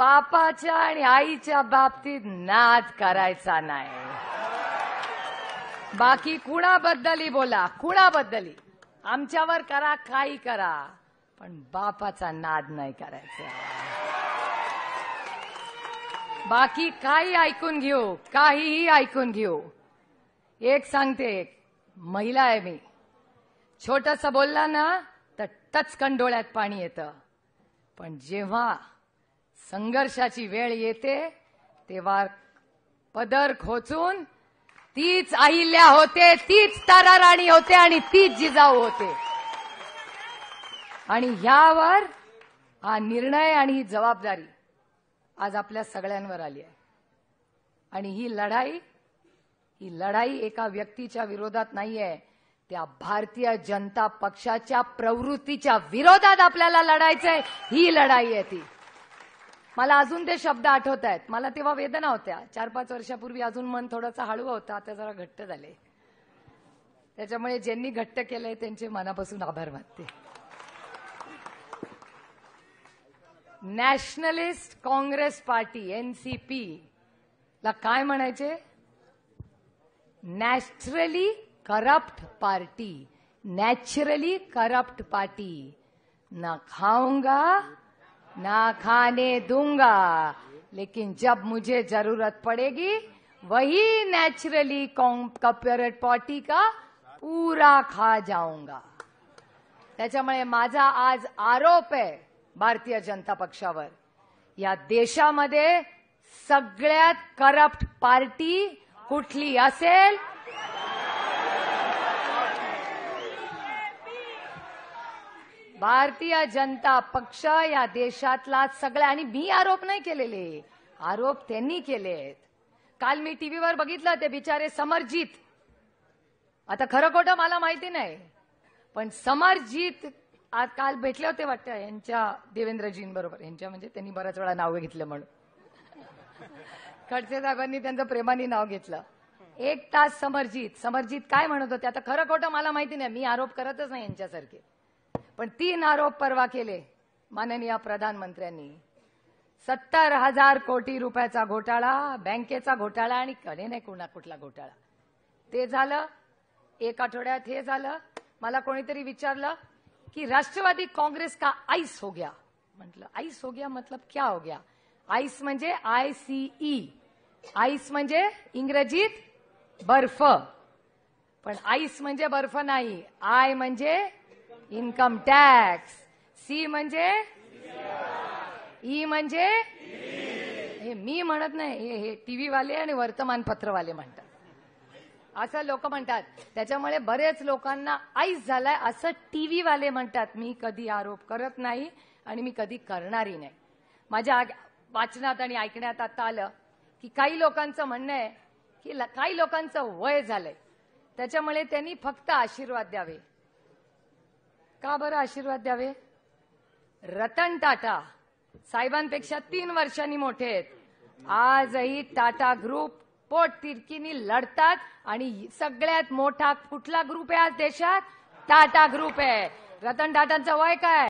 बापाच्या आणि आईच्या बाबतीत नाद करायचा नाही बाकी कुणाबद्दलही बोला कुणाबद्दलही आमच्यावर करा काही करा पण बापाचा नाद नाही करायचा बाकी काही ऐकून घेऊ काहीही ऐकून घेऊ एक सांगते एक महिला आहे मी छोटस बोलला ना तर टच कंडोळ्यात पाणी येतं पण जेव्हा संघर्षाची वेळ येते तेव्हा पदर खोचून तीच अहिल्या होते तीच ताराराणी होते आणि तीच जिजाऊ होते आणि ह्यावर हा निर्णय आणि ही जबाबदारी आज आपल्या सगळ्यांवर आली आहे आणि ही लढाई ही लढाई एका व्यक्तीच्या विरोधात नाहीये त्या भारतीय जनता पक्षाच्या प्रवृत्तीच्या विरोधात आपल्याला लढायचंय ही लढाई आहे ती मला अजून ते शब्द आठवत आहेत मला तेव्हा वेदना होत्या चार पाच वर्षापूर्वी अजून मन थोडासा हळू होता आता जरा घट्ट झाले त्याच्यामुळे ज्यांनी घट्ट केलंय त्यांचे मनापासून आभार मानते नॅशनलिस्ट काँग्रेस पार्टी एनसीपी ला काय म्हणायचे naturally corrupt party naturally corrupt party ना खाऊंगा ना खाने दूंगा लेकिन जब मुझे जरूरत पड़ेगी वही नेचुरली कॉम्पेरेट पॉटी का पूरा खा जाऊंगा त्याच्यामुळे माझा आज आरोप आहे भारतीय जनता पक्षावर या देशामध्ये सगळ्यात करप्ट पार्टी कुठली असेल भारतीय जनता पक्ष या देशातला सगळ्या आणि मी आरोप नाही केलेले आरोप त्यांनी केलेत काल मी टीव्हीवर बघितलं ते बिचारे समरजीत आता खरं खोटं मला माहिती नाही पण समरजीत आज काल भेटले होते वाटतं यांच्या देवेंद्रजींबरोबर यांच्या म्हणजे त्यांनी बऱ्याच वेळा नाव घेतलं म्हणून खडसे साहेबांनी त्यांचं प्रेमाने नाव घेतलं एक तास समरजीत समरजीत काय म्हणत होते आता खरं खोटं मला माहिती नाही मी आरोप करतच नाही यांच्यासारखे पण तीन आरोप परवा केले माननीय प्रधानमंत्र्यांनी सत्तर हजार कोटी रुपयाचा घोटाळा बँकेचा घोटाळा आणि कडे नाही कुणा कुठला घोटाळा ते झालं एक आठवड्यात हे झालं मला कोणीतरी विचारलं की राष्ट्रवादी काँग्रेस का आईस हो गया म्हटलं आईस हो गया मतलब क्या हो गया आईस म्हणजे आय सीई आईस म्हणजे इंग्रजीत बर्फ पण आईस म्हणजे बर्फ नाही आय म्हणजे इन्कम टॅक्स सी म्हणजे ई म्हणजे हे मी म्हणत नाही हे टीव्ही वाले आणि वर्तमानपत्रवाले म्हणतात असं लोक म्हणतात त्याच्यामुळे बरेच लोकांना आईस झालाय असं टीव्ही वाले म्हणतात मी कधी आरोप करत नाही आणि मी कधी करणारही नाही माझ्या वाचनात आणि ऐकण्यात आता आलं की काही लोकांचं म्हणणं आहे की काही लोकांचं वय झालंय त्याच्यामुळे त्यांनी फक्त आशीर्वाद द्यावे का बरं आशीर्वाद द्यावे रतन टाटा साहेबांपेक्षा तीन वर्षांनी मोठे आहेत आजही टाटा ग्रुप पोट तिरकीनी लढतात आणि सगळ्यात मोठा कुठला ग्रुप आहे आज देशात टाटा ग्रुप आहे रतन टाटांचं वय काय